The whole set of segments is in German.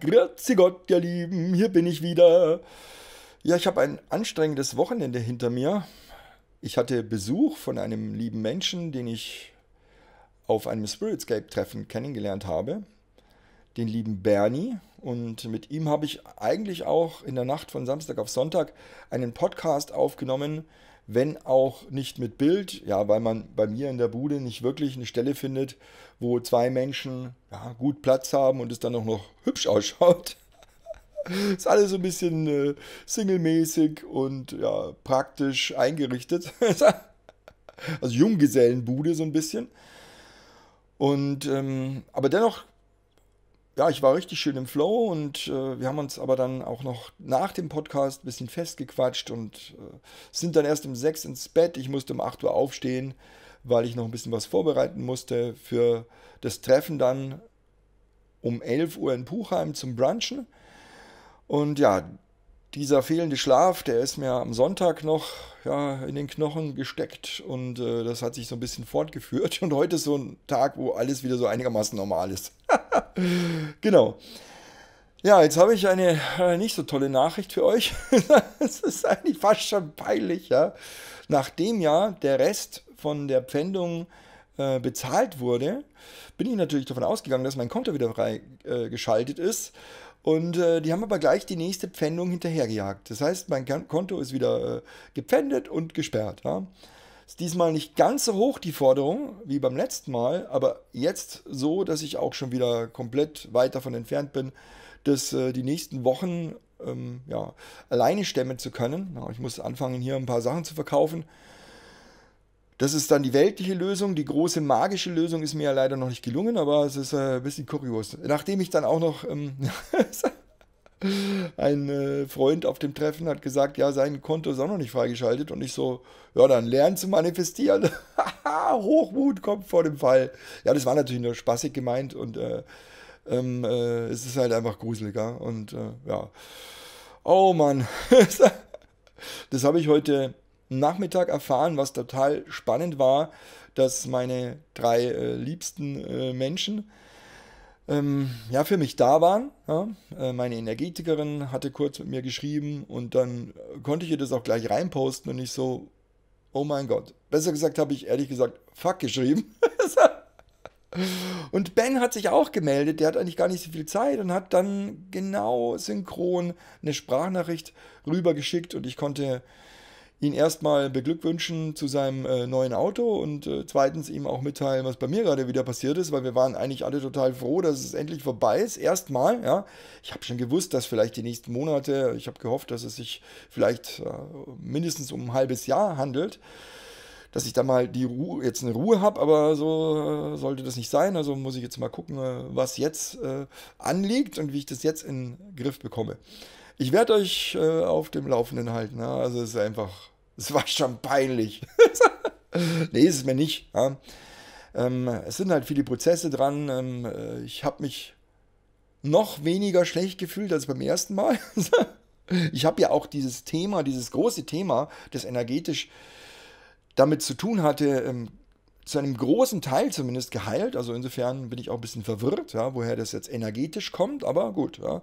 Grüezi Gott, ihr Lieben, hier bin ich wieder. Ja, ich habe ein anstrengendes Wochenende hinter mir. Ich hatte Besuch von einem lieben Menschen, den ich auf einem Spiritscape-Treffen kennengelernt habe den lieben Bernie. Und mit ihm habe ich eigentlich auch in der Nacht von Samstag auf Sonntag einen Podcast aufgenommen, wenn auch nicht mit Bild, ja, weil man bei mir in der Bude nicht wirklich eine Stelle findet, wo zwei Menschen ja, gut Platz haben und es dann auch noch hübsch ausschaut. Ist alles so ein bisschen äh, singlemäßig und ja, praktisch eingerichtet. also Junggesellenbude so ein bisschen. Und ähm, aber dennoch ja, ich war richtig schön im Flow und äh, wir haben uns aber dann auch noch nach dem Podcast ein bisschen festgequatscht und äh, sind dann erst um sechs ins Bett. Ich musste um acht Uhr aufstehen, weil ich noch ein bisschen was vorbereiten musste für das Treffen dann um elf Uhr in Puchheim zum Brunchen. Und ja, dieser fehlende Schlaf, der ist mir am Sonntag noch ja, in den Knochen gesteckt und äh, das hat sich so ein bisschen fortgeführt. Und heute ist so ein Tag, wo alles wieder so einigermaßen normal ist. genau. Ja, jetzt habe ich eine äh, nicht so tolle Nachricht für euch. Es ist eigentlich fast schon peinlich, ja. Nachdem ja der Rest von der Pfändung äh, bezahlt wurde, bin ich natürlich davon ausgegangen, dass mein Konto wieder freigeschaltet äh, ist. Und äh, die haben aber gleich die nächste Pfändung hinterhergejagt. Das heißt, mein Konto ist wieder äh, gepfändet und gesperrt. Ja? Ist diesmal nicht ganz so hoch die Forderung wie beim letzten Mal, aber jetzt so, dass ich auch schon wieder komplett weit davon entfernt bin, dass äh, die nächsten Wochen ähm, ja, alleine stemmen zu können. Ja, ich muss anfangen, hier ein paar Sachen zu verkaufen. Das ist dann die weltliche Lösung. Die große magische Lösung ist mir ja leider noch nicht gelungen, aber es ist äh, ein bisschen kurios. Nachdem ich dann auch noch ähm, ein äh, Freund auf dem Treffen hat gesagt, ja, sein Konto ist auch noch nicht freigeschaltet. Und ich so, ja, dann lernen zu manifestieren. Hochmut kommt vor dem Fall. Ja, das war natürlich nur spaßig gemeint und äh, ähm, äh, es ist halt einfach gruseliger. Und äh, ja, oh Mann. das habe ich heute Nachmittag erfahren, was total spannend war, dass meine drei äh, liebsten äh, Menschen, ähm, ja, für mich da waren. Ja. Äh, meine Energetikerin hatte kurz mit mir geschrieben und dann konnte ich ihr das auch gleich reinposten und ich so, oh mein Gott. Besser gesagt habe ich ehrlich gesagt, fuck geschrieben. und Ben hat sich auch gemeldet, der hat eigentlich gar nicht so viel Zeit und hat dann genau synchron eine Sprachnachricht rübergeschickt und ich konnte ihn erstmal beglückwünschen zu seinem äh, neuen Auto und äh, zweitens ihm auch mitteilen, was bei mir gerade wieder passiert ist, weil wir waren eigentlich alle total froh, dass es endlich vorbei ist. Erstmal, ja. Ich habe schon gewusst, dass vielleicht die nächsten Monate, ich habe gehofft, dass es sich vielleicht äh, mindestens um ein halbes Jahr handelt dass ich da mal die Ruhe, jetzt eine Ruhe habe, aber so äh, sollte das nicht sein. Also muss ich jetzt mal gucken, äh, was jetzt äh, anliegt und wie ich das jetzt in den Griff bekomme. Ich werde euch äh, auf dem Laufenden halten. Ja? Also es ist einfach es war schon peinlich. nee, ist es mir nicht. Ja. Ähm, es sind halt viele Prozesse dran. Ähm, äh, ich habe mich noch weniger schlecht gefühlt als beim ersten Mal. ich habe ja auch dieses Thema, dieses große Thema, das energetisch damit zu tun hatte, ähm, zu einem großen Teil zumindest geheilt. Also insofern bin ich auch ein bisschen verwirrt, ja, woher das jetzt energetisch kommt, aber gut. Ja.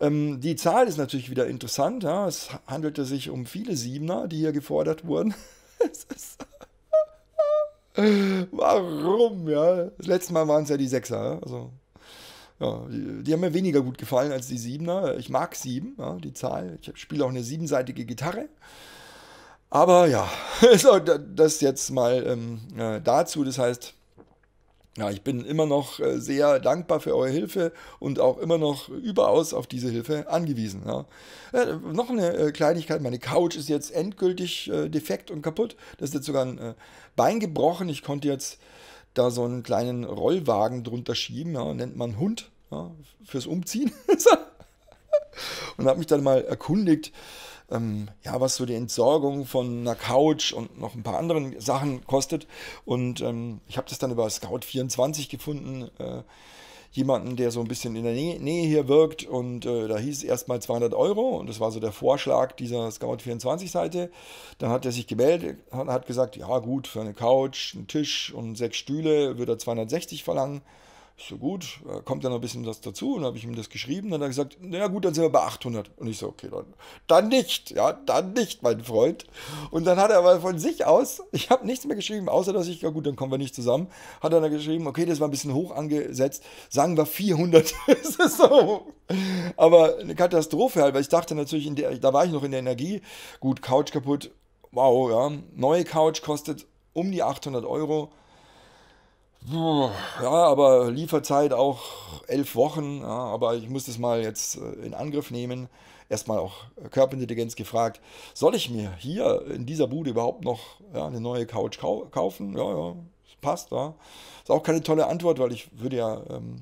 Ähm, die Zahl ist natürlich wieder interessant. Ja? Es handelte sich um viele Siebener, die hier gefordert wurden. Warum? Ja? Das letzte Mal waren es ja die Sechser. Also, ja, die, die, haben mir weniger gut gefallen als die Siebener. Ich mag Sieben, ja, die Zahl. Ich spiele auch eine siebenseitige Gitarre. Aber ja, so, das jetzt mal ähm, äh, dazu. Das heißt, ja, ich bin immer noch äh, sehr dankbar für eure Hilfe und auch immer noch überaus auf diese Hilfe angewiesen. Ja. Äh, noch eine äh, Kleinigkeit, meine Couch ist jetzt endgültig äh, defekt und kaputt. Das ist jetzt sogar ein äh, Bein gebrochen. Ich konnte jetzt da so einen kleinen Rollwagen drunter schieben, ja, nennt man Hund, ja, fürs Umziehen. und habe mich dann mal erkundigt, ähm, ja, was so die Entsorgung von einer Couch und noch ein paar anderen Sachen kostet. Und ähm, ich habe das dann über Scout24 gefunden. Äh, jemanden, der so ein bisschen in der Nähe hier wirkt. Und äh, da hieß es erstmal 200 Euro. Und das war so der Vorschlag dieser Scout24-Seite. Dann hat er sich gemeldet, und hat gesagt, ja gut, für eine Couch, einen Tisch und sechs Stühle würde er 260 verlangen so gut, äh, kommt dann noch ein bisschen was dazu. Und dann habe ich ihm das geschrieben. Dann hat er gesagt, naja gut, dann sind wir bei 800. Und ich so, okay, dann, dann nicht, ja, dann nicht, mein Freund. Und dann hat er aber von sich aus, ich habe nichts mehr geschrieben, außer dass ich, ja gut, dann kommen wir nicht zusammen. Hat er dann geschrieben, okay, das war ein bisschen hoch angesetzt, sagen wir 400. das ist so. Aber eine Katastrophe halt, weil ich dachte natürlich, der, da war ich noch in der Energie. Gut, Couch kaputt, wow, ja. Neue Couch kostet um die 800 Euro. Ja, aber Lieferzeit auch elf Wochen. Ja, aber ich muss das mal jetzt äh, in Angriff nehmen. Erstmal auch äh, Körperintelligenz gefragt. Soll ich mir hier in dieser Bude überhaupt noch ja, eine neue Couch kau kaufen? Ja, ja, passt. Ja. Ist auch keine tolle Antwort, weil ich würde ja ähm,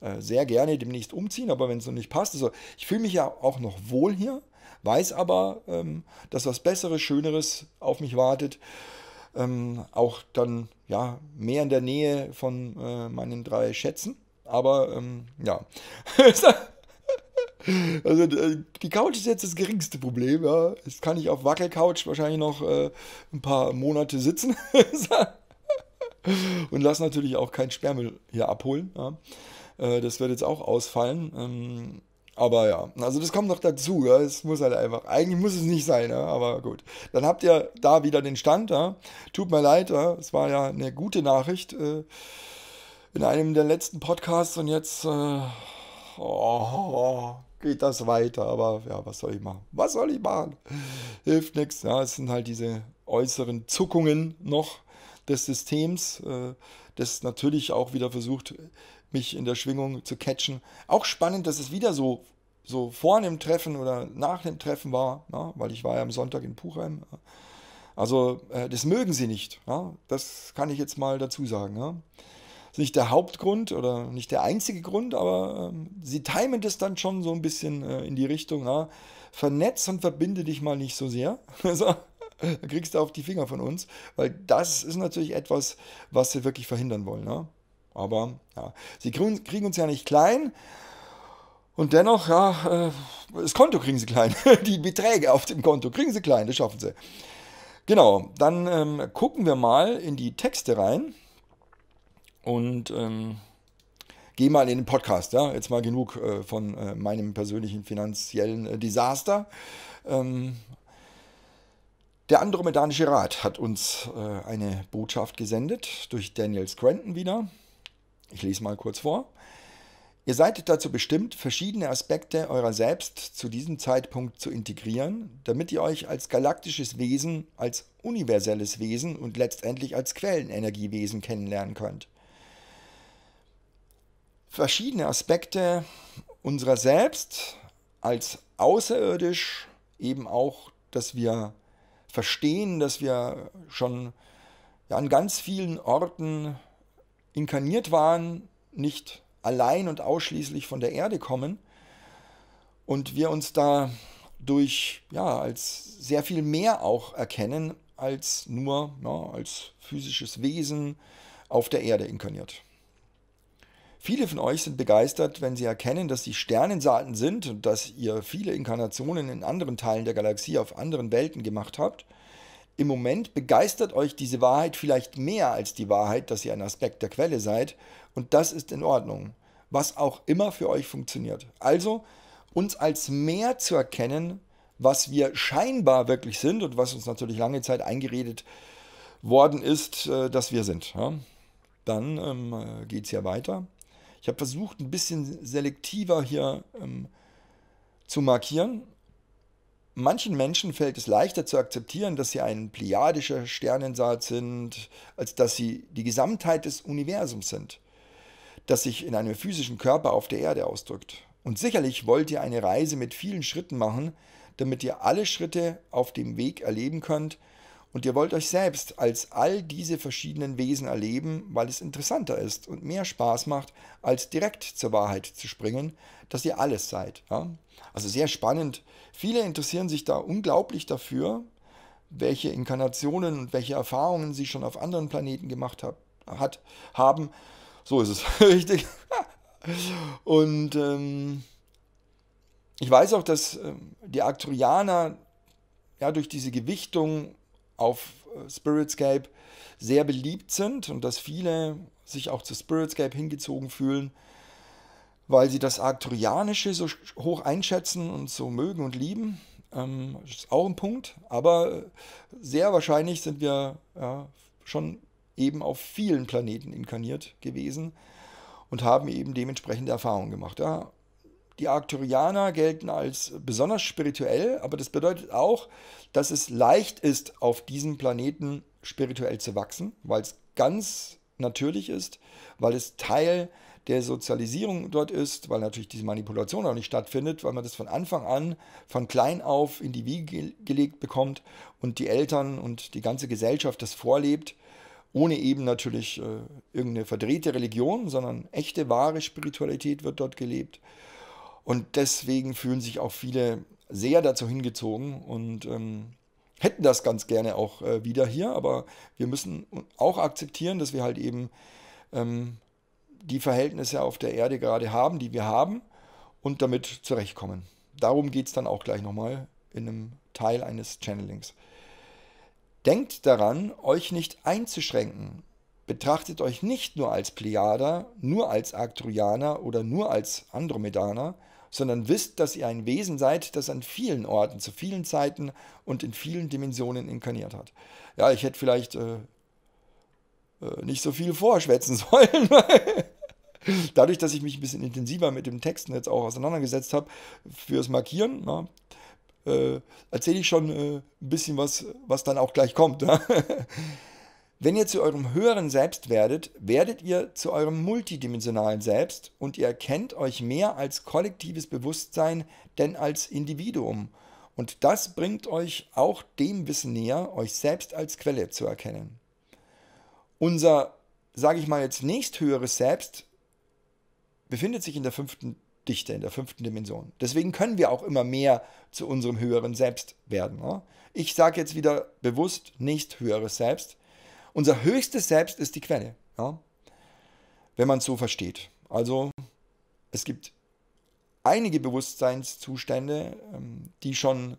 äh, sehr gerne demnächst umziehen, aber wenn es noch nicht passt, also ich fühle mich ja auch noch wohl hier, weiß aber, ähm, dass was Besseres, Schöneres auf mich wartet ähm, auch dann ja mehr in der Nähe von äh, meinen drei Schätzen. Aber ähm, ja. Also äh, die Couch ist jetzt das geringste Problem. Ja. Jetzt kann ich auf Wackelcouch wahrscheinlich noch äh, ein paar Monate sitzen und lasse natürlich auch kein Sperrmüll hier abholen. Ja. Äh, das wird jetzt auch ausfallen. Ähm, aber ja, also das kommt noch dazu, ja. es muss halt einfach, eigentlich muss es nicht sein, ja. aber gut. Dann habt ihr da wieder den Stand, ja. tut mir leid, ja. es war ja eine gute Nachricht äh, in einem der letzten Podcasts und jetzt äh, oh, geht das weiter, aber ja, was soll ich machen? Was soll ich machen? Hilft nichts, ja, es sind halt diese äußeren Zuckungen noch des Systems, äh, das natürlich auch wieder versucht, mich in der Schwingung zu catchen. Auch spannend, dass es wieder so, so vor dem Treffen oder nach dem Treffen war, ja, ne? weil ich war ja am Sonntag in Puchheim. Also äh, das mögen sie nicht. Ja, ne? das kann ich jetzt mal dazu sagen. Ja. Ne? Ist nicht der Hauptgrund oder nicht der einzige Grund, aber äh, sie timen das dann schon so ein bisschen äh, in die Richtung. Ja. Vernetz und verbinde dich mal nicht so sehr. Also, da kriegst du auf die Finger von uns, weil das ist natürlich etwas, was wir wirklich verhindern wollen. Ja. Aber ja, sie kriegen uns ja nicht klein. Und dennoch, ja, äh, das Konto kriegen sie klein. Die Beträge auf dem Konto kriegen sie klein, das schaffen sie. Genau, dann ähm, gucken wir mal in die Texte rein und ähm, gehen mal in den Podcast. Ja? Jetzt mal genug äh, von äh, meinem persönlichen finanziellen äh, Desaster. Ähm, der Andromedanische Rat hat uns äh, eine Botschaft gesendet durch Daniel Scranton wieder. Ich lese mal kurz vor. Ihr seid dazu bestimmt, verschiedene Aspekte eurer selbst zu diesem Zeitpunkt zu integrieren, damit ihr euch als galaktisches Wesen, als universelles Wesen und letztendlich als Quellenenergiewesen kennenlernen könnt. Verschiedene Aspekte unserer selbst als außerirdisch, eben auch, dass wir verstehen, dass wir schon ja, an ganz vielen Orten inkarniert waren, nicht allein und ausschließlich von der Erde kommen und wir uns da durch ja als sehr viel mehr auch erkennen als nur ja, als physisches Wesen auf der Erde inkarniert. Viele von euch sind begeistert, wenn sie erkennen, dass sie Sternensaaten sind und dass ihr viele Inkarnationen in anderen Teilen der Galaxie auf anderen Welten gemacht habt im Moment begeistert euch diese Wahrheit vielleicht mehr als die Wahrheit, dass ihr ein Aspekt der Quelle seid. Und das ist in Ordnung, was auch immer für euch funktioniert. Also uns als mehr zu erkennen, was wir scheinbar wirklich sind und was uns natürlich lange Zeit eingeredet worden ist, äh, dass wir sind. Dann ähm, äh, geht es ja weiter. Ich habe versucht, ein bisschen selektiver hier ähm, zu markieren. Manchen Menschen fällt es leichter zu akzeptieren, dass sie ein pleiadischer Sternensaat sind, als dass sie die Gesamtheit des Universums sind, das sich in einem physischen Körper auf der Erde ausdrückt. Und sicherlich wollt ihr eine Reise mit vielen Schritten machen, damit ihr alle Schritte auf dem Weg erleben könnt, und ihr wollt euch selbst als all diese verschiedenen Wesen erleben, weil es interessanter ist und mehr Spaß macht, als direkt zur Wahrheit zu springen, dass ihr alles seid. Ja? Also sehr spannend. Viele interessieren sich da unglaublich dafür, welche Inkarnationen und welche Erfahrungen sie schon auf anderen Planeten gemacht hab, hat, haben. So ist es richtig. und ähm, ich weiß auch, dass äh, die Arcturianer ja durch diese Gewichtung auf äh, Spiritscape sehr beliebt sind und dass viele sich auch zu Spiritscape hingezogen fühlen, weil sie das Arcturianische so hoch einschätzen und so mögen und lieben. Ähm, ist auch ein Punkt, aber äh, sehr wahrscheinlich sind wir ja, schon eben auf vielen Planeten inkarniert gewesen und haben eben dementsprechende Erfahrungen gemacht. Ja, die Arcturianer gelten als besonders spirituell, aber das bedeutet auch, dass es leicht ist, auf diesem Planeten spirituell zu wachsen, weil es ganz natürlich ist, weil es Teil der Sozialisierung dort ist, weil natürlich diese Manipulation auch nicht stattfindet, weil man das von Anfang an, von klein auf in die Wiege gelegt bekommt und die Eltern und die ganze Gesellschaft das vorlebt, ohne eben natürlich äh, irgendeine verdrehte Religion, sondern echte, wahre Spiritualität wird dort gelebt. Und deswegen fühlen sich auch viele sehr dazu hingezogen und ähm, hätten das ganz gerne auch äh, wieder hier. Aber wir müssen auch akzeptieren, dass wir halt eben ähm, die Verhältnisse auf der Erde gerade haben, die wir haben und damit zurechtkommen. Darum geht es dann auch gleich nochmal in einem Teil eines Channelings. Denkt daran, euch nicht einzuschränken. Betrachtet euch nicht nur als Plejader, nur als Arcturianer oder nur als Andromedaner, sondern wisst, dass ihr ein Wesen seid, das an vielen Orten, zu vielen Zeiten und in vielen Dimensionen inkarniert hat. Ja, ich hätte vielleicht äh, äh, nicht so viel vorschwätzen sollen. Dadurch, dass ich mich ein bisschen intensiver mit dem Texten jetzt auch auseinandergesetzt habe, fürs Markieren, na, ne, äh, erzähle ich schon äh, ein bisschen was, was dann auch gleich kommt. Ne? Wenn ihr zu eurem höheren Selbst werdet, werdet ihr zu eurem multidimensionalen Selbst und ihr erkennt euch mehr als kollektives Bewusstsein denn als Individuum. Und das bringt euch auch dem Wissen näher, euch selbst als Quelle zu erkennen. Unser, sage ich mal jetzt, nächsthöheres Selbst befindet sich in der fünften Dichte, in der fünften Dimension. Deswegen können wir auch immer mehr zu unserem höheren Selbst werden. Ne? Ich sage jetzt wieder bewusst nächsthöheres Selbst unser höchstes Selbst ist die Quelle, ja? wenn man es so versteht. Also es gibt einige Bewusstseinszustände, ähm, die schon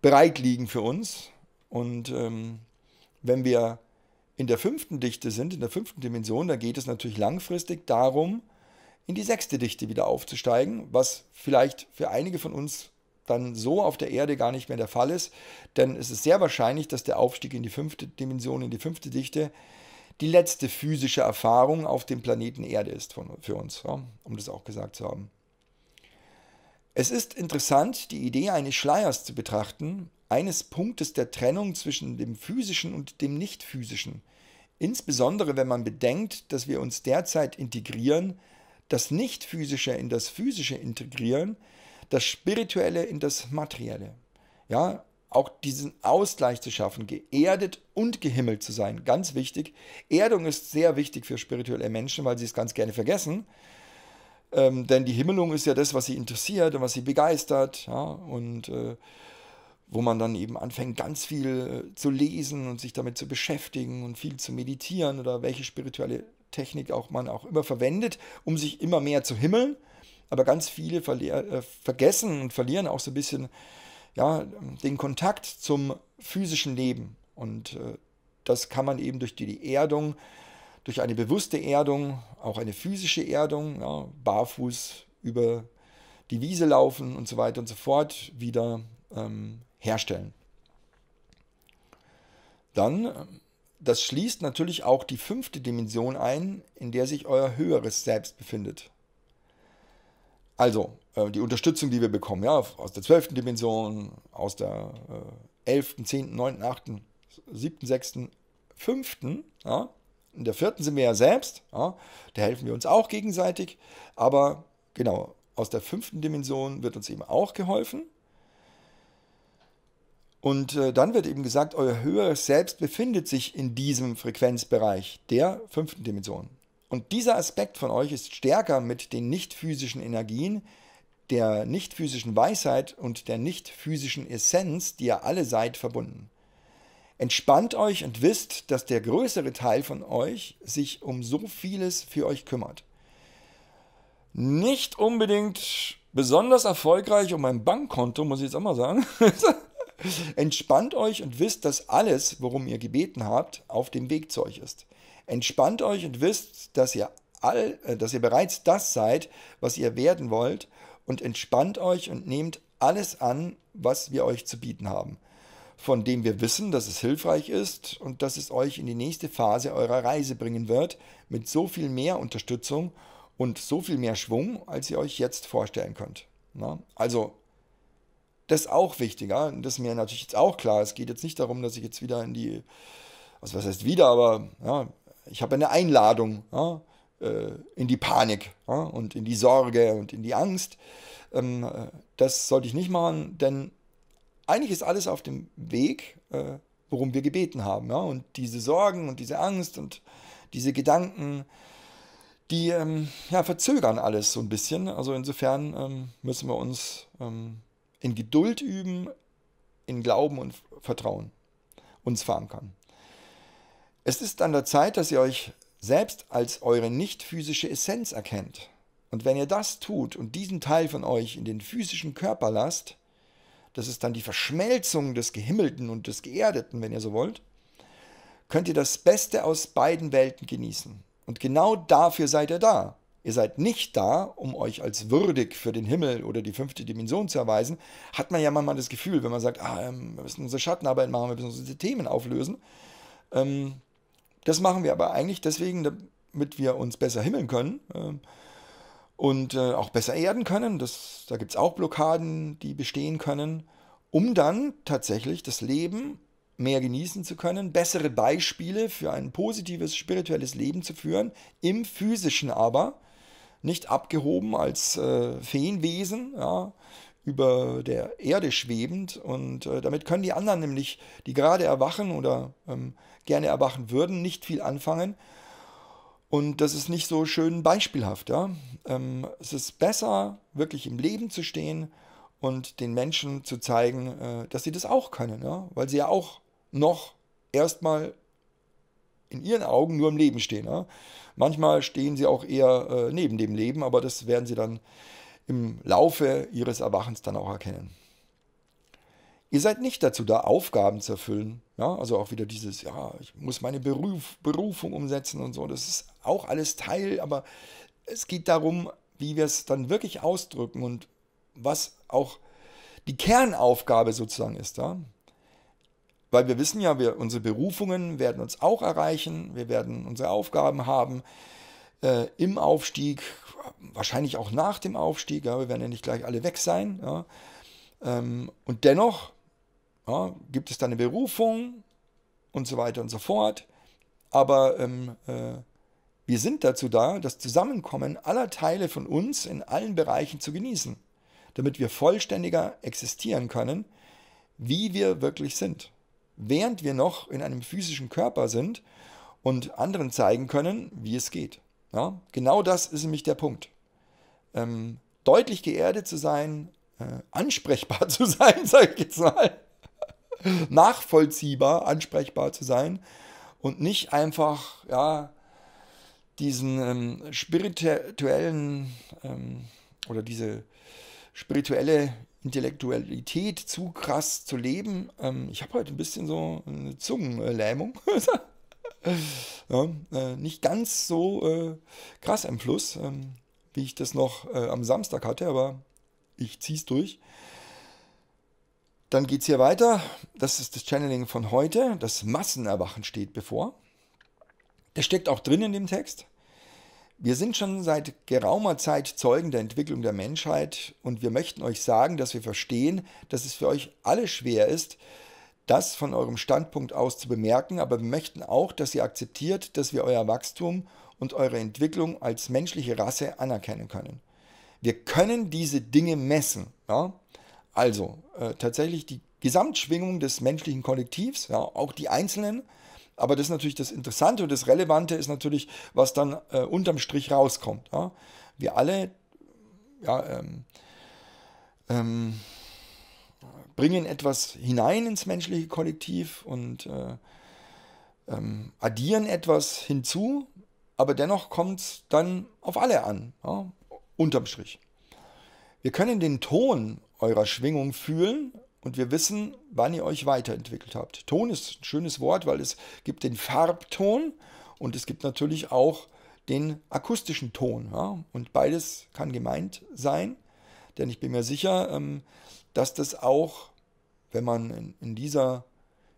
bereit liegen für uns. Und ähm, wenn wir in der fünften Dichte sind, in der fünften Dimension, dann geht es natürlich langfristig darum, in die sechste Dichte wieder aufzusteigen, was vielleicht für einige von uns dann so auf der Erde gar nicht mehr der Fall ist, denn es ist sehr wahrscheinlich, dass der Aufstieg in die fünfte Dimension, in die fünfte Dichte, die letzte physische Erfahrung auf dem Planeten Erde ist von, für uns, ja, um das auch gesagt zu haben. Es ist interessant, die Idee eines Schleiers zu betrachten, eines Punktes der Trennung zwischen dem physischen und dem nicht physischen, insbesondere wenn man bedenkt, dass wir uns derzeit integrieren, das nicht physische in das physische integrieren, das Spirituelle in das Materielle. Ja, auch diesen Ausgleich zu schaffen, geerdet und gehimmelt zu sein, ganz wichtig. Erdung ist sehr wichtig für spirituelle Menschen, weil sie es ganz gerne vergessen. Ähm, denn die Himmelung ist ja das, was sie interessiert und was sie begeistert. Ja, und äh, wo man dann eben anfängt, ganz viel äh, zu lesen und sich damit zu beschäftigen und viel zu meditieren oder welche spirituelle Technik auch man auch immer verwendet, um sich immer mehr zu himmeln aber ganz viele äh, vergessen und verlieren auch so ein bisschen ja, den Kontakt zum physischen Leben. Und äh, das kann man eben durch die Erdung, durch eine bewusste Erdung, auch eine physische Erdung, ja, barfuß über die Wiese laufen und so weiter und so fort wieder ähm, herstellen. Dann, äh, das schließt natürlich auch die fünfte Dimension ein, in der sich euer höheres Selbst befindet. Also, äh, die Unterstützung, die wir bekommen, ja, aus der 12. Dimension, aus der äh, 11., 10., 9., 8., 7., 6., 5., ja, in der 4. sind wir ja selbst, ja, da helfen wir uns auch gegenseitig, aber genau, aus der 5. Dimension wird uns eben auch geholfen. Und äh, dann wird eben gesagt, euer höheres Selbst befindet sich in diesem Frequenzbereich der fünften Dimension. Und dieser Aspekt von euch ist stärker mit den nicht physischen Energien, der nicht physischen Weisheit und der nicht physischen Essenz, die ihr alle seid, verbunden. Entspannt euch und wisst, dass der größere Teil von euch sich um so vieles für euch kümmert. Nicht unbedingt besonders erfolgreich um ein Bankkonto, muss ich jetzt auch mal sagen. Entspannt euch und wisst, dass alles, worum ihr gebeten habt, auf dem Weg zu euch ist. Entspannt euch und wisst, dass ihr, all, äh, dass ihr bereits das seid, was ihr werden wollt, und entspannt euch und nehmt alles an, was wir euch zu bieten haben, von dem wir wissen, dass es hilfreich ist und dass es euch in die nächste Phase eurer Reise bringen wird, mit so viel mehr Unterstützung und so viel mehr Schwung, als ihr euch jetzt vorstellen könnt. Na? Also, das ist auch wichtiger. Das ist mir natürlich jetzt auch klar. Es geht jetzt nicht darum, dass ich jetzt wieder in die, also was heißt wieder, aber ja, ich habe eine Einladung ja, äh, in die Panik ja, und in die Sorge und in die Angst. Ähm, äh, das sollte ich nicht machen, denn eigentlich ist alles auf dem Weg, äh, worum wir gebeten haben. Ja? Und diese Sorgen und diese Angst und diese Gedanken, die ähm, ja, verzögern alles so ein bisschen. Also insofern ähm, müssen wir uns ähm, in Geduld üben, in Glauben und Vertrauen uns verankern. Es ist an der Zeit, dass ihr euch selbst als eure nicht physische Essenz erkennt. Und wenn ihr das tut und diesen Teil von euch in den physischen Körper lasst, das ist dann die Verschmelzung des Gehimmelten und des Geerdeten, wenn ihr so wollt, könnt ihr das Beste aus beiden Welten genießen. Und genau dafür seid ihr da. Ihr seid nicht da, um euch als würdig für den Himmel oder die fünfte Dimension zu erweisen. Hat man ja manchmal das Gefühl, wenn man sagt, ah, ähm, wir müssen unsere Schattenarbeit machen, wir müssen unsere Themen auflösen. Ähm, das machen wir aber eigentlich deswegen, damit wir uns besser himmeln können ähm, und äh, auch besser erden können. Das, da gibt es auch Blockaden, die bestehen können, um dann tatsächlich das Leben mehr genießen zu können, bessere Beispiele für ein positives spirituelles Leben zu führen, im physischen aber, nicht abgehoben als äh, Feenwesen, ja, über der Erde schwebend. Und äh, damit können die anderen nämlich, die gerade erwachen oder ähm, gerne erwachen würden, nicht viel anfangen. Und das ist nicht so schön beispielhaft. Ja? Ähm, es ist besser, wirklich im Leben zu stehen und den Menschen zu zeigen, äh, dass sie das auch können, ja? weil sie ja auch noch erstmal in ihren Augen nur im Leben stehen. Ja? Manchmal stehen sie auch eher äh, neben dem Leben, aber das werden sie dann im Laufe ihres Erwachens dann auch erkennen. Ihr seid nicht dazu da, Aufgaben zu erfüllen. Ja, also auch wieder dieses, ja, ich muss meine Beruf, Berufung umsetzen und so. Das ist auch alles Teil, aber es geht darum, wie wir es dann wirklich ausdrücken und was auch die Kernaufgabe sozusagen ist Ja? Weil wir wissen ja, wir, unsere Berufungen werden uns auch erreichen, wir werden unsere Aufgaben haben, äh, im Aufstieg, wahrscheinlich auch nach dem Aufstieg, ja, wir werden ja nicht gleich alle weg sein. Ja. Ähm, und dennoch ja, gibt es da eine Berufung und so weiter und so fort. Aber ähm, äh, wir sind dazu da, das Zusammenkommen aller Teile von uns in allen Bereichen zu genießen, damit wir vollständiger existieren können, wie wir wirklich sind. Während wir noch in einem physischen Körper sind und anderen zeigen können, wie es geht. Ja, genau das ist nämlich der Punkt. Ähm, deutlich geerdet zu sein, äh, ansprechbar zu sein, sage ich jetzt mal, nachvollziehbar, ansprechbar zu sein und nicht einfach ja, diesen ähm, spirituellen ähm, oder diese spirituelle Intellektualität zu krass zu leben. Ähm, ich habe heute ein bisschen so eine Zungenlähmung. Ja, äh, nicht ganz so äh, krass im Fluss, ähm, wie ich das noch äh, am Samstag hatte, aber ich ziehe es durch. Dann geht es hier weiter. Das ist das Channeling von heute. Das Massenerwachen steht bevor. Das steckt auch drin in dem Text. Wir sind schon seit geraumer Zeit Zeugen der Entwicklung der Menschheit und wir möchten euch sagen, dass wir verstehen, dass es für euch alle schwer ist, das von eurem Standpunkt aus zu bemerken, aber wir möchten auch, dass ihr akzeptiert, dass wir euer Wachstum und eure Entwicklung als menschliche Rasse anerkennen können. Wir können diese Dinge messen. Ja? Also äh, tatsächlich die Gesamtschwingung des menschlichen Kollektivs, ja, auch die Einzelnen. Aber das ist natürlich das Interessante und das Relevante ist natürlich, was dann äh, unterm Strich rauskommt. Ja? Wir alle, ja, ähm, ähm, bringen etwas hinein ins menschliche Kollektiv und äh, ähm, addieren etwas hinzu, aber dennoch kommt es dann auf alle an, ja, unterm Strich. Wir können den Ton eurer Schwingung fühlen und wir wissen, wann ihr euch weiterentwickelt habt. Ton ist ein schönes Wort, weil es gibt den Farbton und es gibt natürlich auch den akustischen Ton. Ja? Und beides kann gemeint sein, denn ich bin mir sicher, ähm, dass das auch, wenn man in, dieser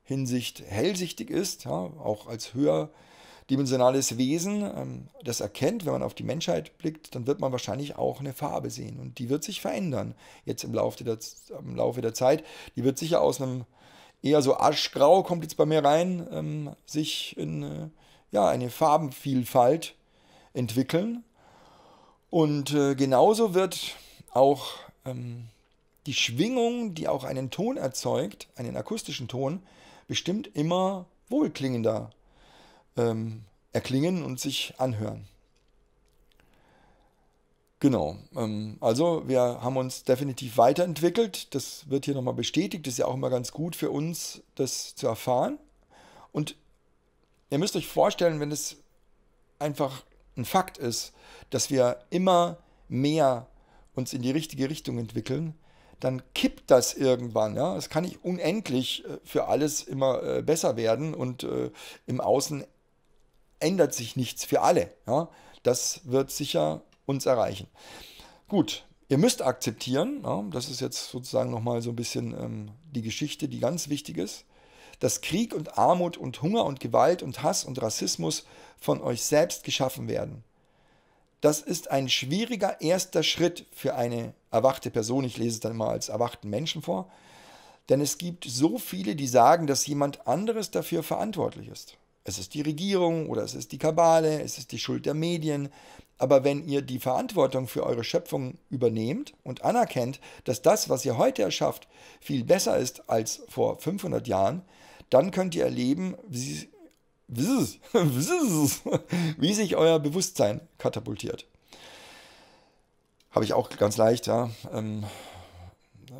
Hinsicht hellsichtig ist, ja, auch als höherdimensionales Wesen ähm, das erkennt, wenn man auf die Menschheit blickt, dann wird man wahrscheinlich auch eine Farbe sehen und die wird sich verändern jetzt im Laufe der, im Laufe der Zeit. Die wird sicher aus einem eher so aschgrau, kommt jetzt bei mir rein, ähm, sich in äh, ja, eine Farbenvielfalt entwickeln. Und äh, genauso wird auch ähm, die Schwingung, die auch einen Ton erzeugt, einen akustischen Ton, bestimmt immer wohlklingender ähm, erklingen und sich anhören. Genau, ähm, also wir haben uns definitiv weiterentwickelt. Das wird hier nochmal bestätigt. Das ist ja auch immer ganz gut für uns, das zu erfahren. Und ihr müsst euch vorstellen, wenn es einfach ein Fakt ist, dass wir immer mehr uns in die richtige Richtung entwickeln, dann kippt das irgendwann. Ja? Es kann nicht unendlich äh, für alles immer äh, besser werden und äh, im Außen ändert sich nichts für alle. Ja? Das wird sicher uns erreichen. Gut, ihr müsst akzeptieren, ja, das ist jetzt sozusagen nochmal so ein bisschen ähm, die Geschichte, die ganz wichtig ist, dass Krieg und Armut und Hunger und Gewalt und Hass und Rassismus von euch selbst geschaffen werden. Das ist ein schwieriger erster Schritt für eine erwachte Person, ich lese es dann mal als erwachten Menschen vor, denn es gibt so viele, die sagen, dass jemand anderes dafür verantwortlich ist. Es ist die Regierung oder es ist die Kabale, es ist die Schuld der Medien. Aber wenn ihr die Verantwortung für eure Schöpfung übernehmt und anerkennt, dass das, was ihr heute erschafft, viel besser ist als vor 500 Jahren, dann könnt ihr erleben, wie, wie sich euer Bewusstsein katapultiert habe ich auch ganz leicht, ja, ähm, äh,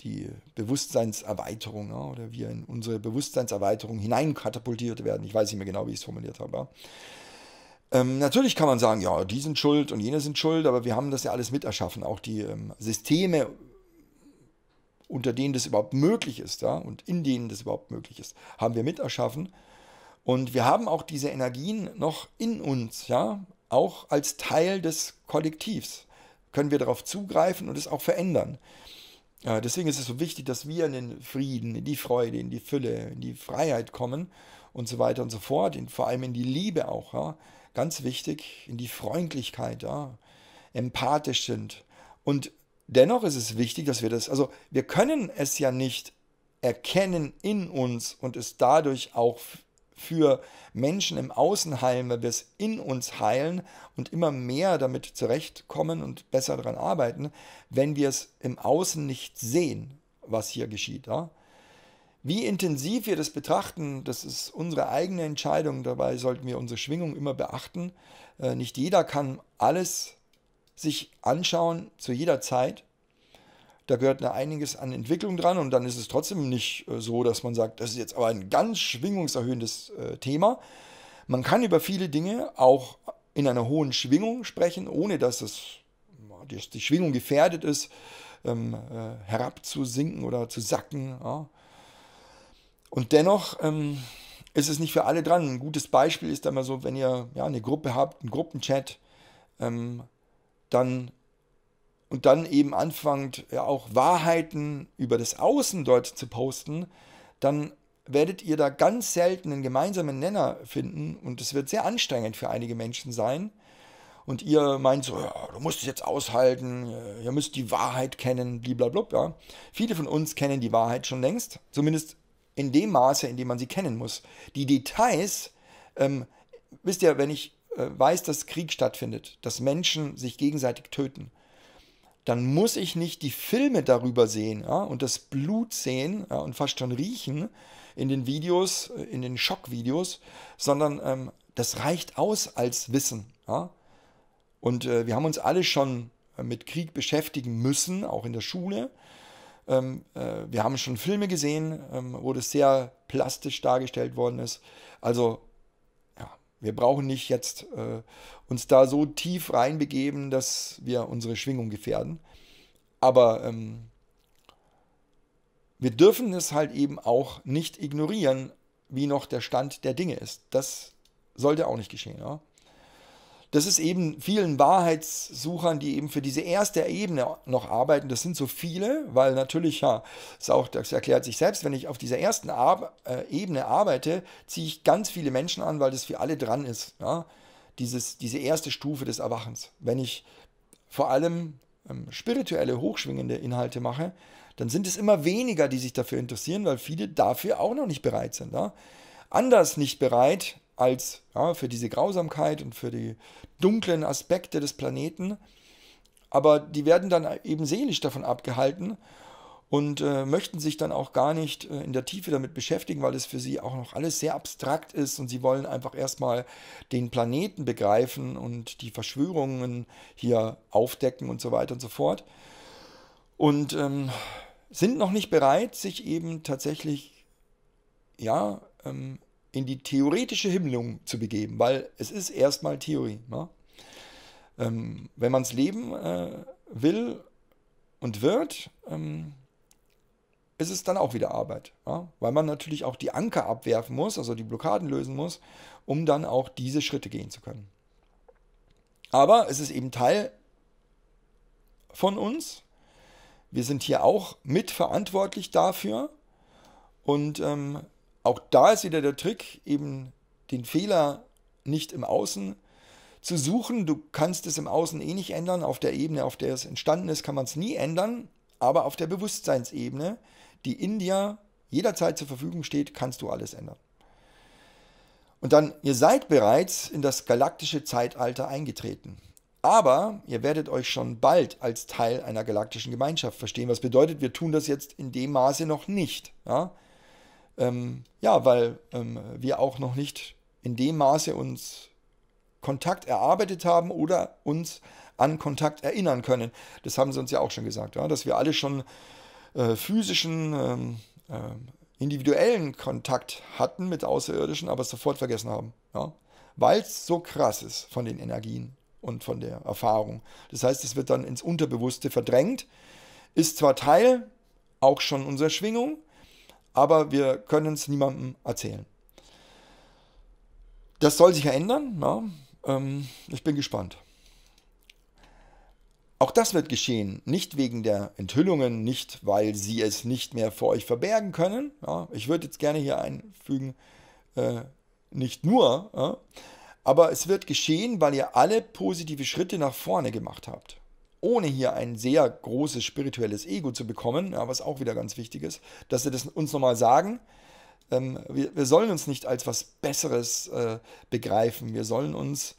die Bewusstseinserweiterung ja, oder wir in unsere Bewusstseinserweiterung hineinkatapultiert werden. Ich weiß nicht mehr genau, wie ich es formuliert habe. Ja. Ähm, natürlich kann man sagen, ja, die sind schuld und jene sind schuld, aber wir haben das ja alles mit erschaffen. Auch die ähm, Systeme, unter denen das überhaupt möglich ist ja, und in denen das überhaupt möglich ist, haben wir mit erschaffen. Und wir haben auch diese Energien noch in uns, ja, auch als Teil des Kollektivs können wir darauf zugreifen und es auch verändern. Äh, deswegen ist es so wichtig, dass wir in den Frieden, in die Freude, in die Fülle, in die Freiheit kommen und so weiter und so fort. In, vor allem in die Liebe auch. Ja? Ganz wichtig, in die Freundlichkeit, ja? empathisch sind. Und dennoch ist es wichtig, dass wir das, also wir können es ja nicht erkennen in uns und es dadurch auch für Menschen im Außen heilen, weil wir es in uns heilen und immer mehr damit zurechtkommen und besser daran arbeiten, wenn wir es im Außen nicht sehen, was hier geschieht. Ja? Wie intensiv wir das betrachten, das ist unsere eigene Entscheidung. Dabei sollten wir unsere Schwingung immer beachten. Äh, nicht jeder kann alles sich anschauen zu jeder Zeit. Da gehört da einiges an Entwicklung dran und dann ist es trotzdem nicht äh, so, dass man sagt, das ist jetzt aber ein ganz schwingungserhöhendes äh, Thema. Man kann über viele Dinge auch in einer hohen Schwingung sprechen, ohne dass das, die Schwingung gefährdet ist, ähm, äh, herabzusinken oder zu sacken. Und dennoch ähm, ist es nicht für alle dran. Ein gutes Beispiel ist dann mal so, wenn ihr eine Gruppe habt, einen Gruppenchat, ähm, dann und dann eben anfangt, ja, auch Wahrheiten über das Außen dort zu posten, dann werdet ihr da ganz selten einen gemeinsamen Nenner finden und es wird sehr anstrengend für einige Menschen sein. Und ihr meint so, ja, du musst es jetzt aushalten, äh, ihr müsst die Wahrheit kennen, blablabla. Ja. Viele von uns kennen die Wahrheit schon längst, zumindest in dem Maße, in dem man sie kennen muss. Die Details, ähm, wisst ihr, wenn ich äh, weiß, dass Krieg stattfindet, dass Menschen sich gegenseitig töten, dann muss ich nicht die Filme darüber sehen ja, und das Blut sehen ja, und fast schon riechen in den Videos, äh, in den Schockvideos, sondern ähm, das reicht aus als Wissen. Ja. Und äh, wir haben uns alle schon äh, mit Krieg beschäftigen müssen, auch in der Schule. Ähm, äh, wir haben schon Filme gesehen, ähm, wo das sehr plastisch dargestellt worden ist. Also wir brauchen nicht jetzt äh, uns da so tief reinbegeben, dass wir unsere Schwingung gefährden. Aber ähm, wir dürfen es halt eben auch nicht ignorieren, wie noch der Stand der Dinge ist. Das sollte auch nicht geschehen. Ja? das ist eben vielen Wahrheitssuchern, die eben für diese erste Ebene noch arbeiten, das sind so viele, weil natürlich, ja, das, auch, das erklärt sich selbst, wenn ich auf dieser ersten Ar äh, Ebene arbeite, ziehe ich ganz viele Menschen an, weil das für alle dran ist. Ja? Dieses, diese erste Stufe des Erwachens. Wenn ich vor allem ähm, spirituelle, hochschwingende Inhalte mache, dann sind es immer weniger, die sich dafür interessieren, weil viele dafür auch noch nicht bereit sind. Ja? Anders nicht bereit als ja, für diese Grausamkeit und für die dunklen Aspekte des Planeten. Aber die werden dann eben seelisch davon abgehalten und äh, möchten sich dann auch gar nicht äh, in der Tiefe damit beschäftigen, weil es für sie auch noch alles sehr abstrakt ist und sie wollen einfach erstmal den Planeten begreifen und die Verschwörungen hier aufdecken und so weiter und so fort. Und ähm, sind noch nicht bereit, sich eben tatsächlich ja, ähm, in die theoretische Himmlung zu begeben, weil es ist erstmal Theorie. Ne? Ähm, wenn man es leben äh, will und wird, ähm, ist es dann auch wieder Arbeit, ja? Ne? weil man natürlich auch die Anker abwerfen muss, also die Blockaden lösen muss, um dann auch diese Schritte gehen zu können. Aber es ist eben Teil von uns. Wir sind hier auch mitverantwortlich dafür. Und ähm, auch da ist wieder der Trick, eben den Fehler nicht im Außen zu suchen. Du kannst es im Außen eh nicht ändern. Auf der Ebene, auf der es entstanden ist, kann man es nie ändern. Aber auf der Bewusstseinsebene, die in dir jederzeit zur Verfügung steht, kannst du alles ändern. Und dann, ihr seid bereits in das galaktische Zeitalter eingetreten. Aber ihr werdet euch schon bald als Teil einer galaktischen Gemeinschaft verstehen, was bedeutet, wir tun das jetzt in dem Maße noch nicht. Ja? Ähm, ja, weil ähm, wir auch noch nicht in dem Maße uns Kontakt erarbeitet haben oder uns an Kontakt erinnern können. Das haben sie uns ja auch schon gesagt, ja? dass wir alle schon äh, physischen, ähm, äh, individuellen Kontakt hatten mit Außerirdischen, aber es sofort vergessen haben, ja? weil es so krass ist von den Energien und von der Erfahrung. Das heißt, es wird dann ins Unterbewusste verdrängt, ist zwar Teil auch schon unserer Schwingung, aber wir können es niemandem erzählen. Das soll sich ja ändern. Na? Ähm, ich bin gespannt. Auch das wird geschehen, nicht wegen der Enthüllungen, nicht weil sie es nicht mehr vor euch verbergen können. Ja, ich würde jetzt gerne hier einfügen, äh, nicht nur, ja, aber es wird geschehen, weil ihr alle positive Schritte nach vorne gemacht habt ohne hier ein sehr großes spirituelles Ego zu bekommen, ja, was auch wieder ganz wichtig ist, dass sie das uns nochmal sagen. Ähm, wir, wir, sollen uns nicht als was Besseres äh, begreifen. Wir sollen uns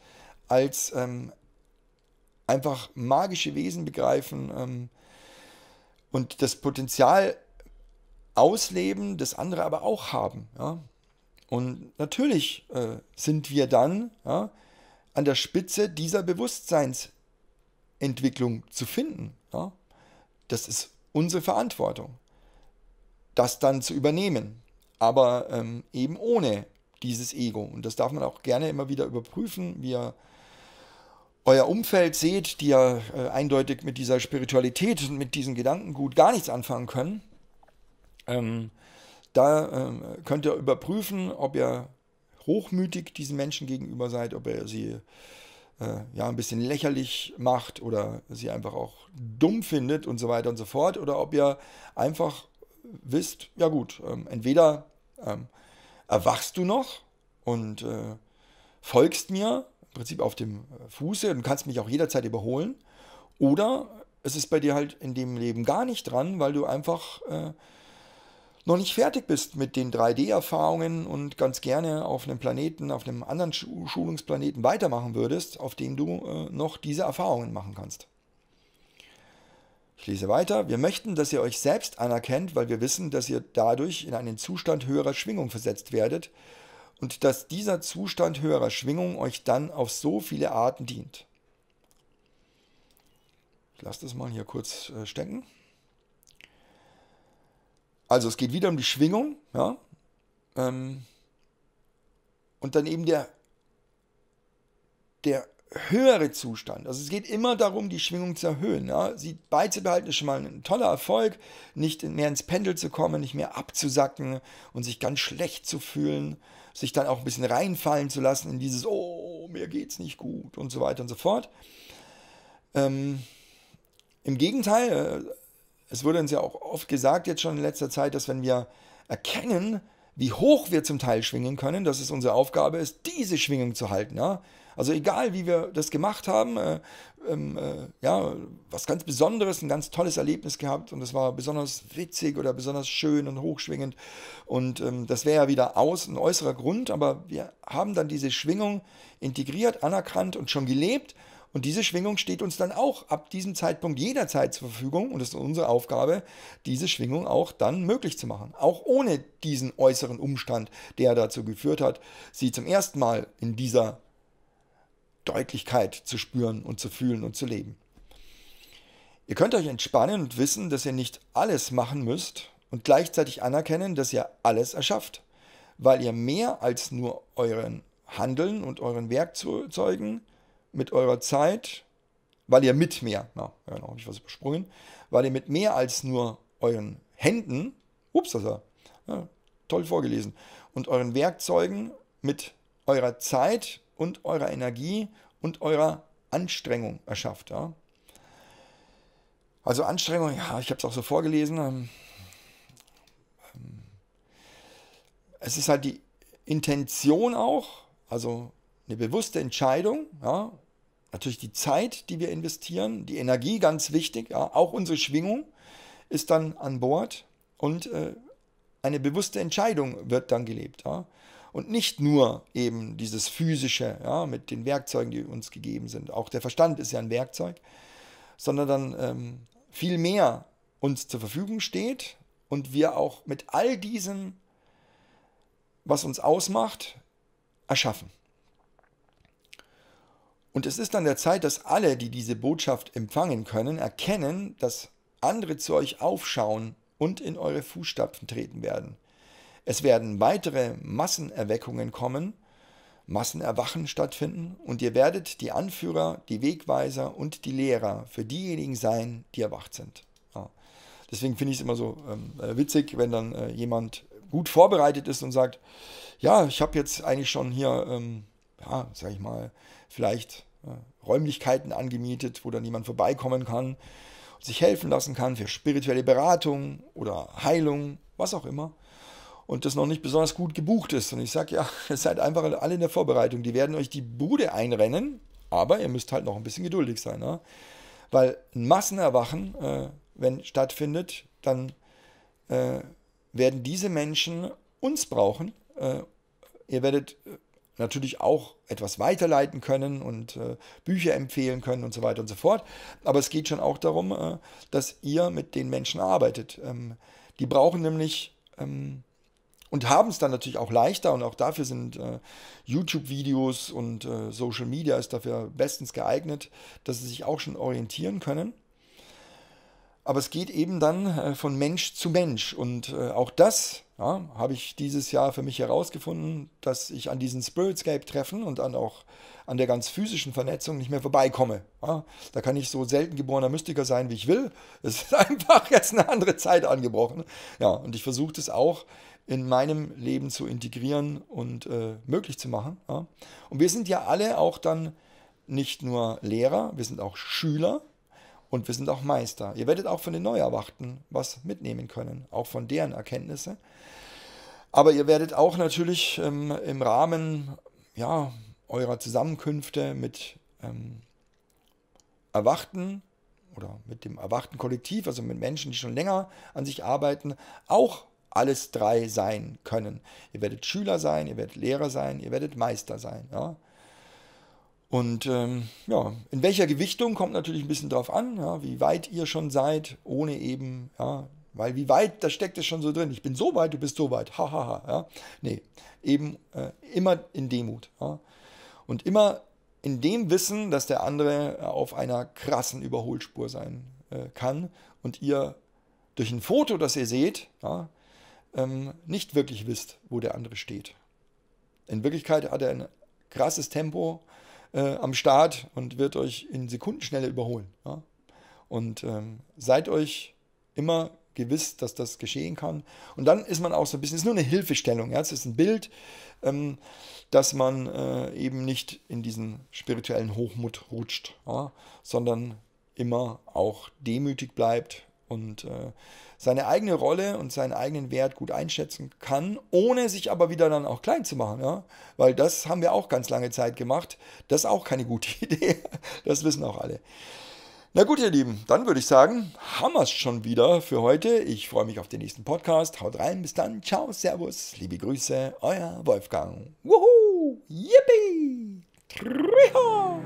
als ähm, einfach magische Wesen begreifen ähm, und das Potenzial ausleben, das andere aber auch haben. Ja? Und natürlich äh, sind wir dann ja, an der Spitze dieser Bewusstseinsebene. Entwicklung zu finden. Ja? Das ist unsere Verantwortung, das dann zu übernehmen, aber ähm, eben ohne dieses Ego. Und das darf man auch gerne immer wieder überprüfen, wie ihr euer Umfeld seht, die ja äh, eindeutig mit dieser Spiritualität und mit diesen Gedanken gut gar nichts anfangen können. Ähm, da ähm, könnt ihr überprüfen, ob ihr hochmütig diesen Menschen gegenüber seid, ob ihr sie äh, ja, ein bisschen lächerlich macht oder sie einfach auch dumm findet und so weiter und so fort. Oder ob ihr einfach wisst, ja gut, ähm, entweder ähm, erwachst du noch und äh, folgst mir im Prinzip auf dem Fuße und kannst mich auch jederzeit überholen. Oder es ist bei dir halt in dem Leben gar nicht dran, weil du einfach äh, noch nicht fertig bist mit den 3D-Erfahrungen und ganz gerne auf einem Planeten, auf einem anderen Schulungsplaneten weitermachen würdest, auf dem du äh, noch diese Erfahrungen machen kannst. Ich lese weiter. Wir möchten, dass ihr euch selbst anerkennt, weil wir wissen, dass ihr dadurch in einen Zustand höherer Schwingung versetzt werdet und dass dieser Zustand höherer Schwingung euch dann auf so viele Arten dient. Ich lasse das mal hier kurz äh, stecken. Also es geht wieder um die Schwingung, ja. Ähm, und dann eben der, der höhere Zustand. Also es geht immer darum, die Schwingung zu erhöhen. Ja. Sie beizubehalten ist schon mal ein toller Erfolg, nicht mehr ins Pendel zu kommen, nicht mehr abzusacken und sich ganz schlecht zu fühlen, sich dann auch ein bisschen reinfallen zu lassen in dieses, oh, mir geht's nicht gut und so weiter und so fort. Ähm, Im Gegenteil, äh, es wurde uns ja auch oft gesagt, jetzt schon in letzter Zeit, dass wenn wir erkennen, wie hoch wir zum Teil schwingen können, dass es unsere Aufgabe ist, diese Schwingung zu halten. Ja? Also egal, wie wir das gemacht haben, äh, ähm, äh, ja, was ganz Besonderes, ein ganz tolles Erlebnis gehabt und es war besonders witzig oder besonders schön und hochschwingend und ähm, das wäre ja wieder aus, ein äußerer Grund, aber wir haben dann diese Schwingung integriert, anerkannt und schon gelebt und diese Schwingung steht uns dann auch ab diesem Zeitpunkt jederzeit zur Verfügung und es ist unsere Aufgabe, diese Schwingung auch dann möglich zu machen. Auch ohne diesen äußeren Umstand, der dazu geführt hat, sie zum ersten Mal in dieser Deutlichkeit zu spüren und zu fühlen und zu leben. Ihr könnt euch entspannen und wissen, dass ihr nicht alles machen müsst und gleichzeitig anerkennen, dass ihr alles erschafft, weil ihr mehr als nur euren Handeln und euren Werkzeugen mit eurer Zeit, weil ihr mit mehr, na, ja, noch habe was übersprungen, weil ihr mit mehr als nur euren Händen, ups, das war ja, toll vorgelesen, und euren Werkzeugen, mit eurer Zeit und eurer Energie und eurer Anstrengung erschafft. Ja? Also Anstrengung, ja, ich habe es auch so vorgelesen. Ähm, ähm, es ist halt die Intention auch, also eine bewusste Entscheidung, ja, natürlich die Zeit, die wir investieren, die Energie ganz wichtig, ja, auch unsere Schwingung ist dann an Bord und äh, eine bewusste Entscheidung wird dann gelebt. Ja. Und nicht nur eben dieses physische, ja, mit den Werkzeugen, die uns gegeben sind. Auch der Verstand ist ja ein Werkzeug, sondern dann ähm, viel mehr uns zur Verfügung steht und wir auch mit all diesem, was uns ausmacht, erschaffen. Und es ist an der Zeit, dass alle, die diese Botschaft empfangen können, erkennen, dass andere zu euch aufschauen und in eure Fußstapfen treten werden. Es werden weitere Massenerweckungen kommen, Massenerwachen stattfinden, und ihr werdet die Anführer, die Wegweiser und die Lehrer für diejenigen sein, die erwacht sind. Ja. Deswegen finde ich es immer so ähm, äh, witzig, wenn dann äh, jemand gut vorbereitet ist und sagt, ja, ich habe jetzt eigentlich schon hier, ähm, ja, sag ich mal, vielleicht äh, Räumlichkeiten angemietet, wo dann jemand vorbeikommen kann und sich helfen lassen kann für spirituelle Beratung oder Heilung, was auch immer. Und das noch nicht besonders gut gebucht ist. Und ich sage, ja, ihr seid einfach alle in der Vorbereitung. Die werden euch die Bude einrennen, aber ihr müsst halt noch ein bisschen geduldig sein. Ne? Weil ein Massenerwachen, äh, wenn stattfindet, dann äh, werden diese Menschen uns brauchen. Äh, ihr werdet äh, natürlich auch etwas weiterleiten können und äh, Bücher empfehlen können und so weiter und so fort. Aber es geht schon auch darum, äh, dass ihr mit den Menschen arbeitet. Ähm, die brauchen nämlich ähm, und haben es dann natürlich auch leichter und auch dafür sind äh, YouTube-Videos und äh, Social Media ist dafür bestens geeignet, dass sie sich auch schon orientieren können. Aber es geht eben dann äh, von Mensch zu Mensch. Und äh, auch das ja, habe ich dieses Jahr für mich herausgefunden, dass ich an diesen Spiritscape-Treffen und dann auch an der ganz physischen Vernetzung nicht mehr vorbeikomme. Ja, da kann ich so selten geborener Mystiker sein, wie ich will. Es ist einfach jetzt eine andere Zeit angebrochen. Ja, und ich versuche das auch in meinem Leben zu integrieren und äh, möglich zu machen. Ja. Und wir sind ja alle auch dann nicht nur Lehrer, wir sind auch Schüler und wir sind auch Meister. Ihr werdet auch von den Neuerwachten was mitnehmen können, auch von deren Erkenntnisse. Aber ihr werdet auch natürlich ähm, im Rahmen ja, eurer Zusammenkünfte mit ähm, Erwachten oder mit dem erwachten Kollektiv, also mit Menschen, die schon länger an sich arbeiten, auch alles drei sein können. Ihr werdet Schüler sein, ihr werdet Lehrer sein, ihr werdet Meister sein. Ja? Und ähm, ja, in welcher Gewichtung kommt natürlich ein bisschen drauf an, ja, wie weit ihr schon seid, ohne eben, ja, weil wie weit, da steckt es schon so drin. Ich bin so weit, du bist so weit. Hahaha. Ha, ha, ja. Nee, eben äh, immer in Demut. Ja. Und immer in dem Wissen, dass der andere auf einer krassen Überholspur sein äh, kann und ihr durch ein Foto, das ihr seht, ja, ähm, nicht wirklich wisst, wo der andere steht. In Wirklichkeit hat er ein krasses Tempo äh, am Start und wird euch in Sekundenschnelle überholen. Ja? Und ähm, seid euch immer gewiss, dass das geschehen kann. Und dann ist man auch so ein bisschen, es ist nur eine Hilfestellung, ja? es ist ein Bild, ähm, dass man äh, eben nicht in diesen spirituellen Hochmut rutscht, ja? sondern immer auch demütig bleibt und äh, seine eigene Rolle und seinen eigenen Wert gut einschätzen kann, ohne sich aber wieder dann auch klein zu machen. Ja? Weil das haben wir auch ganz lange Zeit gemacht. Das ist auch keine gute Idee. Das wissen auch alle. Na gut, ihr Lieben, dann würde ich sagen, haben wir es schon wieder für heute. Ich freue mich auf den nächsten Podcast. Haut rein, bis dann. Ciao, Servus, liebe Grüße, euer Wolfgang. Wuhu! Yippie! Triho!